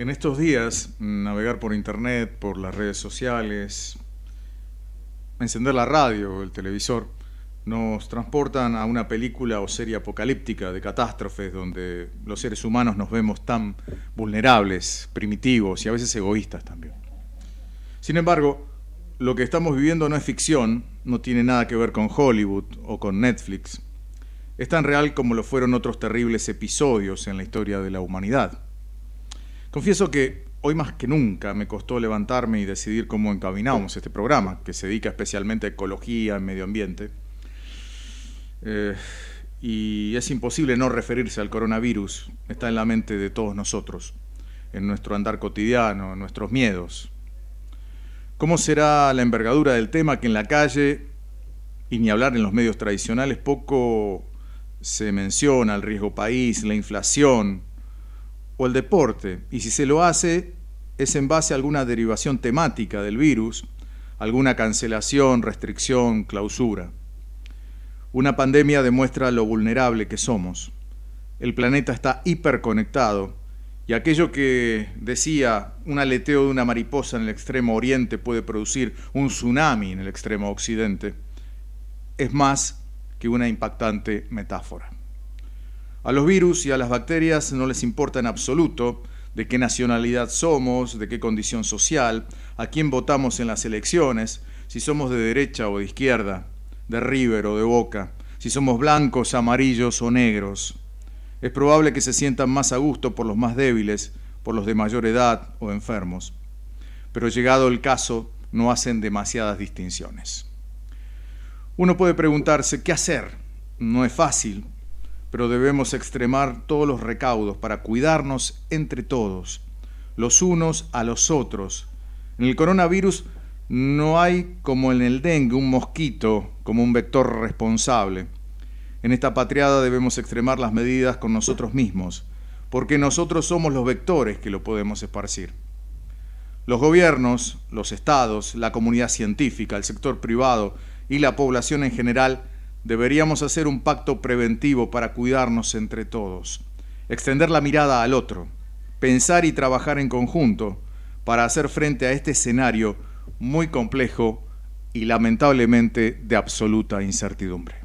En estos días, navegar por internet, por las redes sociales, encender la radio o el televisor, nos transportan a una película o serie apocalíptica de catástrofes donde los seres humanos nos vemos tan vulnerables, primitivos y a veces egoístas también. Sin embargo, lo que estamos viviendo no es ficción, no tiene nada que ver con Hollywood o con Netflix. Es tan real como lo fueron otros terribles episodios en la historia de la humanidad Confieso que hoy más que nunca me costó levantarme y decidir cómo encaminamos este programa, que se dedica especialmente a ecología y medio ambiente. Eh, y es imposible no referirse al coronavirus, está en la mente de todos nosotros, en nuestro andar cotidiano, en nuestros miedos. ¿Cómo será la envergadura del tema que en la calle, y ni hablar en los medios tradicionales, poco se menciona el riesgo país, la inflación, o el deporte, y si se lo hace es en base a alguna derivación temática del virus, alguna cancelación, restricción, clausura. Una pandemia demuestra lo vulnerable que somos. El planeta está hiperconectado y aquello que decía un aleteo de una mariposa en el extremo oriente puede producir un tsunami en el extremo occidente es más que una impactante metáfora. A los virus y a las bacterias no les importa en absoluto de qué nacionalidad somos, de qué condición social, a quién votamos en las elecciones, si somos de derecha o de izquierda, de River o de Boca, si somos blancos, amarillos o negros. Es probable que se sientan más a gusto por los más débiles, por los de mayor edad o enfermos. Pero llegado el caso, no hacen demasiadas distinciones. Uno puede preguntarse qué hacer. No es fácil, pero debemos extremar todos los recaudos para cuidarnos entre todos, los unos a los otros. En el coronavirus no hay, como en el dengue, un mosquito como un vector responsable. En esta patriada debemos extremar las medidas con nosotros mismos, porque nosotros somos los vectores que lo podemos esparcir. Los gobiernos, los estados, la comunidad científica, el sector privado y la población en general Deberíamos hacer un pacto preventivo para cuidarnos entre todos, extender la mirada al otro, pensar y trabajar en conjunto para hacer frente a este escenario muy complejo y lamentablemente de absoluta incertidumbre.